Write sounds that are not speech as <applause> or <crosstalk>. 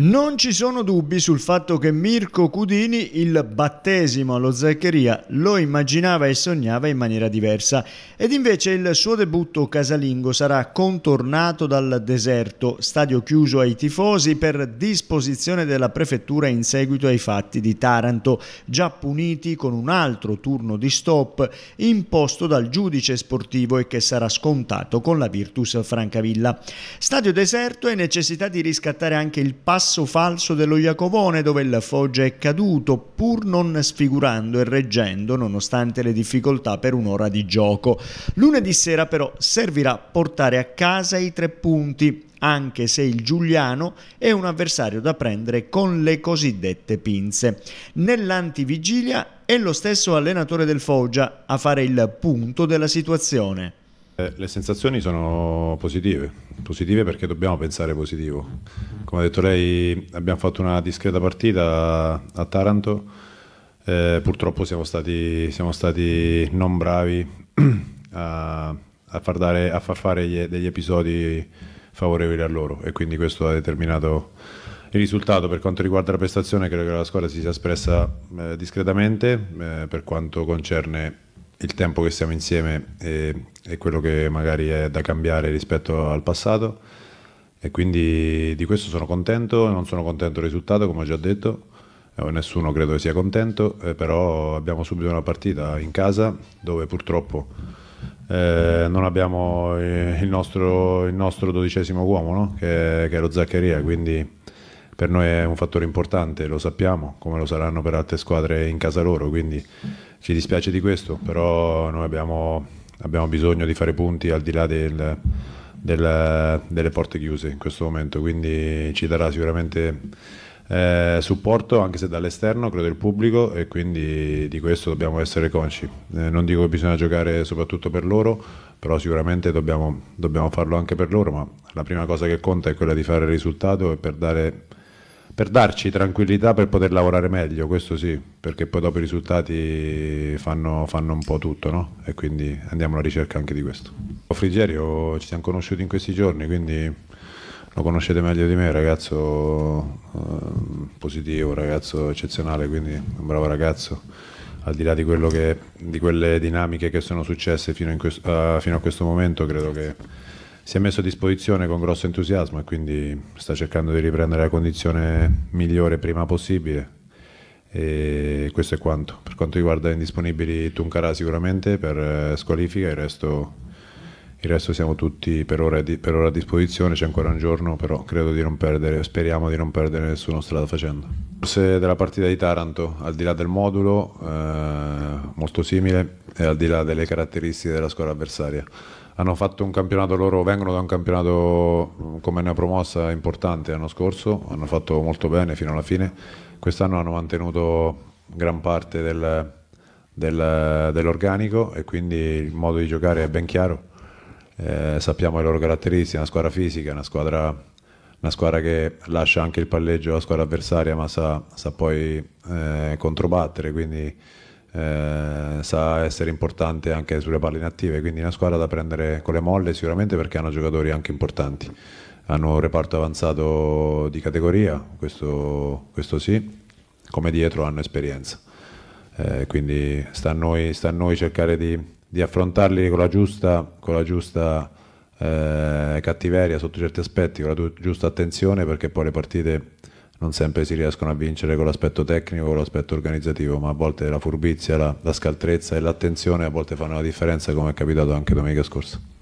Non ci sono dubbi sul fatto che Mirko Cudini il battesimo allo Zaccheria lo immaginava e sognava in maniera diversa ed invece il suo debutto casalingo sarà contornato dal deserto, stadio chiuso ai tifosi per disposizione della prefettura in seguito ai fatti di Taranto, già puniti con un altro turno di stop imposto dal giudice sportivo e che sarà scontato con la Virtus Francavilla. Stadio deserto e necessità di riscattare anche il passo passo falso dello Iacovone dove il Foggia è caduto pur non sfigurando e reggendo nonostante le difficoltà per un'ora di gioco. Lunedì sera però servirà portare a casa i tre punti anche se il Giuliano è un avversario da prendere con le cosiddette pinze. Nell'antivigilia è lo stesso allenatore del Foggia a fare il punto della situazione. Eh, le sensazioni sono positive, positive perché dobbiamo pensare positivo. Come ha detto lei, abbiamo fatto una discreta partita a Taranto, eh, purtroppo siamo stati, siamo stati, non bravi <clears throat> a, a, far, dare, a far, fare gli, degli episodi favorevoli a loro e quindi questo ha determinato il risultato. Per quanto riguarda la prestazione, credo che la squadra si sia espressa eh, discretamente eh, per quanto concerne il tempo che stiamo insieme eh, è, e quello che magari è da cambiare rispetto al passato e quindi di questo sono contento, non sono contento del risultato come ho già detto, eh, nessuno credo sia contento, eh, però abbiamo subito una partita in casa dove purtroppo eh, non abbiamo il nostro, il nostro dodicesimo uomo no? che, che, è lo Zaccheria, quindi per noi è un fattore importante, lo sappiamo, come lo saranno per altre squadre in casa loro, quindi ci dispiace di questo, però noi abbiamo, abbiamo bisogno di fare punti al di là del, del, delle porte chiuse in questo momento, quindi ci darà sicuramente eh, supporto anche se dall'esterno, credo il pubblico e quindi di questo dobbiamo essere consci. Eh, non dico che bisogna giocare soprattutto per loro, però sicuramente dobbiamo, dobbiamo farlo anche per loro, ma la prima cosa che conta è quella di fare il risultato e per dare per darci tranquillità per poter lavorare meglio, questo sì, perché poi dopo i risultati fanno, fanno un po' tutto, no? E quindi andiamo alla ricerca anche di questo. Frigerio ci siamo conosciuti in questi giorni, quindi lo conoscete meglio di me, ragazzo eh, positivo, ragazzo eccezionale, quindi un bravo ragazzo al di là di, che, di, quelle dinamiche che sono successe fino, questo, uh, eh, fino, a questo momento, credo che si è messo a disposizione con grosso entusiasmo e quindi sta cercando di riprendere la condizione migliore prima possibile. E questo è quanto. Per quanto riguarda indisponibili Tuncarà sicuramente per eh, squalifica, il resto il resto siamo tutti per ora, di, per ora a disposizione, c'è ancora un giorno, però credo di non perdere, speriamo di non perdere nessuno strada facendo. Forse della partita di Taranto, al di là del modulo, eh, molto simile, e al di là delle caratteristiche della squadra avversaria. Hanno fatto un campionato loro, vengono da un campionato mm, come una promossa importante l'anno scorso, hanno fatto molto bene fino alla fine, quest'anno hanno mantenuto gran parte del, del, dell'organico e quindi il modo di giocare è ben chiaro eh, sappiamo le loro caratteristiche, è una squadra fisica, una squadra, una squadra, che lascia anche il palleggio alla squadra avversaria ma sa, sa poi eh, controbattere, quindi eh, sa essere importante anche sulle palle inattive, quindi una squadra da prendere con le molle sicuramente perché hanno giocatori anche importanti. Hanno un reparto avanzato di categoria, questo, questo sì, come dietro hanno esperienza. Eh, quindi sta a, noi, sta a, noi, cercare di di affrontarli con la giusta, con la giusta eh, cattiveria sotto certi aspetti, con la giusta attenzione, perché poi le partite non sempre si riescono a vincere con l'aspetto tecnico, con l'aspetto organizzativo, ma a volte la furbizia, la, la scaltrezza e l'attenzione a volte fanno la differenza, come è capitato anche domenica scorsa.